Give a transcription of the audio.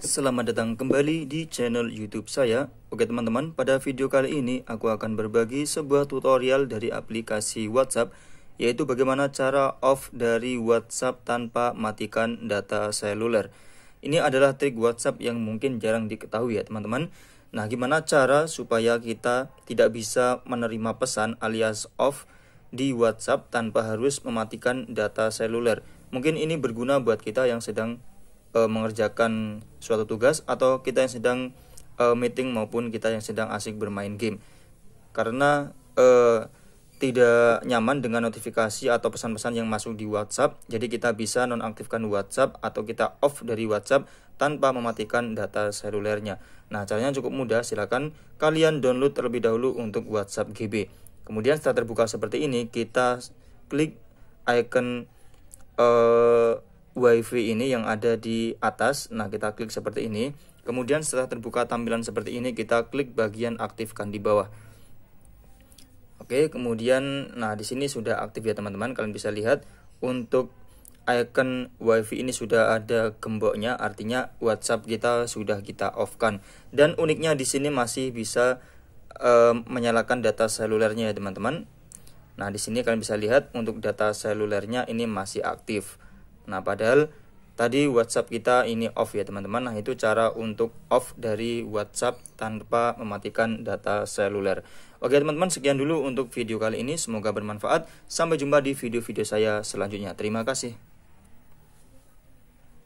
Selamat datang kembali di channel YouTube saya. Oke teman-teman, pada video kali ini aku akan berbagi sebuah tutorial dari aplikasi WhatsApp yaitu bagaimana cara off dari WhatsApp tanpa matikan data seluler. Ini adalah trik WhatsApp yang mungkin jarang diketahui ya teman-teman. Nah, gimana cara supaya kita tidak bisa menerima pesan alias off di WhatsApp tanpa harus mematikan data seluler? Mungkin ini berguna buat kita yang sedang uh, mengerjakan suatu tugas atau kita yang sedang uh, meeting maupun kita yang sedang asik bermain game karena uh, tidak nyaman dengan notifikasi atau pesan-pesan yang masuk di WhatsApp jadi kita bisa nonaktifkan WhatsApp atau kita off dari WhatsApp tanpa mematikan data selulernya nah caranya cukup mudah silahkan kalian download terlebih dahulu untuk WhatsApp GB kemudian setelah terbuka seperti ini kita klik icon uh, wifi ini yang ada di atas nah kita klik seperti ini kemudian setelah terbuka tampilan seperti ini kita klik bagian aktifkan di bawah Oke, kemudian nah di sini sudah aktif ya teman-teman. Kalian bisa lihat untuk icon WiFi ini sudah ada gemboknya, artinya WhatsApp kita sudah kita off-kan. Dan uniknya di sini masih bisa e, menyalakan data selulernya ya teman-teman. Nah, di sini kalian bisa lihat untuk data selulernya ini masih aktif. Nah, padahal tadi WhatsApp kita ini off ya teman-teman. Nah, itu cara untuk off dari WhatsApp tanpa mematikan data seluler. Oke teman-teman, sekian dulu untuk video kali ini. Semoga bermanfaat. Sampai jumpa di video-video saya selanjutnya. Terima kasih.